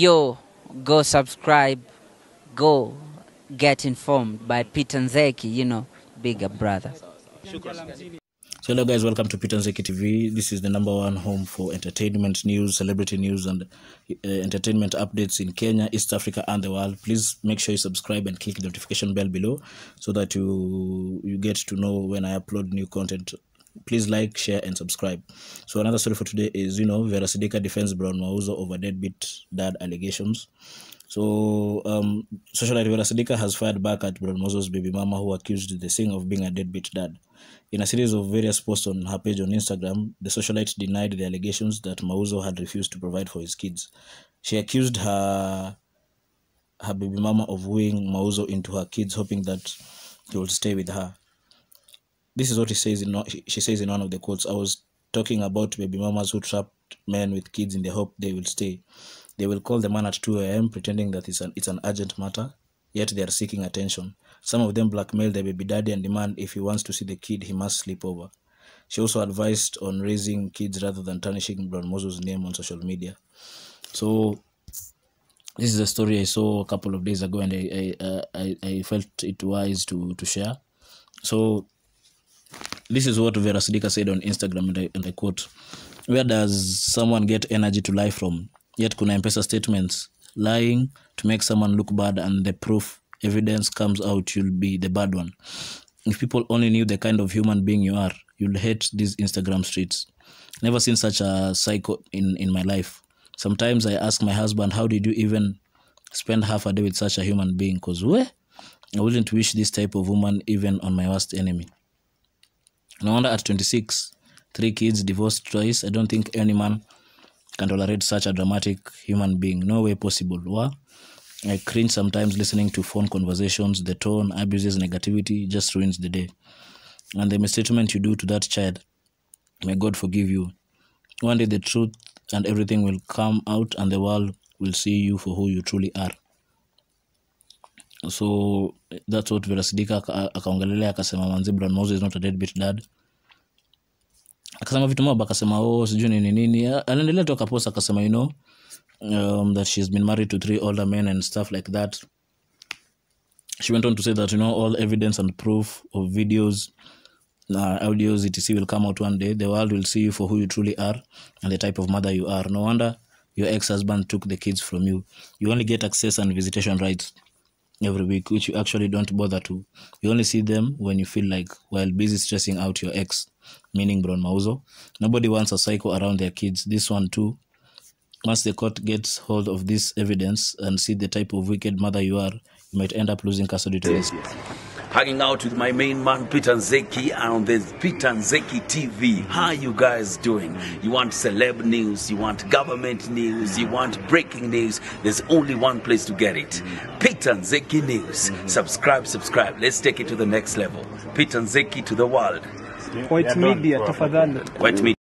Yo, go subscribe, go get informed by Peter Nzeki, you know, bigger brother. So hello guys, welcome to Peter Nzeki TV. This is the number one home for entertainment news, celebrity news and uh, entertainment updates in Kenya, East Africa and the world. Please make sure you subscribe and click the notification bell below so that you you get to know when I upload new content please like share and subscribe so another story for today is you know vera Sidika defends brown mauzo over deadbeat dad allegations so um socialite vera Sidika has fired back at brown mauzo's baby mama who accused the singer of being a deadbeat dad in a series of various posts on her page on instagram the socialite denied the allegations that mauzo had refused to provide for his kids she accused her her baby mama of wooing mauzo into her kids hoping that he would stay with her this is what she says in she says in one of the quotes. I was talking about baby mamas who trapped men with kids in the hope they will stay. They will call the man at 2 a.m. pretending that it's an, it's an urgent matter, yet they are seeking attention. Some of them blackmail their baby daddy and demand if he wants to see the kid, he must sleep over. She also advised on raising kids rather than tarnishing Brown Mozo's name on social media. So this is a story I saw a couple of days ago and I, I, uh, I, I felt it wise to, to share. So this is what Vera Sidika said on Instagram, and I, quote, Where does someone get energy to lie from? Yet kuna m statements, lying to make someone look bad and the proof evidence comes out, you'll be the bad one. If people only knew the kind of human being you are, you'd hate these Instagram streets. Never seen such a psycho in, in my life. Sometimes I ask my husband, how did you even spend half a day with such a human being? Because, where? I wouldn't wish this type of woman even on my worst enemy. No wonder at 26, three kids, divorced twice. I don't think any man can tolerate such a dramatic human being. No way possible. What? I cringe sometimes listening to phone conversations. The tone, abuses, negativity just ruins the day. And the mistreatment you do to that child, may God forgive you. One day the truth and everything will come out and the world will see you for who you truly are so that's what verasidika akaongelelea akasema manzi brand Mauzo is not a deadbeat dad akasema vitu mob akasema oh sijui nini nini anaendelea tu akaposa akasema you know um, that she's been married to three older men and stuff like that she went on to say that you know all evidence and proof of videos uh, audios etc will come out one day the world will see you for who you truly are and the type of mother you are no wonder your ex-husband took the kids from you you only get access and visitation rights every week, which you actually don't bother to. You only see them when you feel like while busy stressing out your ex, meaning Bron Mauzo. Nobody wants a cycle around their kids. This one too. Once the court gets hold of this evidence and see the type of wicked mother you are, you might end up losing custody to this. hanging out with my main man Peter Nzeki on the Peter Nzeki TV. How are you guys doing? You want celeb news, you want government news, you want breaking news. There's only one place to get it. Peter Nzeki News. Subscribe, subscribe. Let's take it to the next level. Peter Nzeki to the world. White media, tafadhali. White media.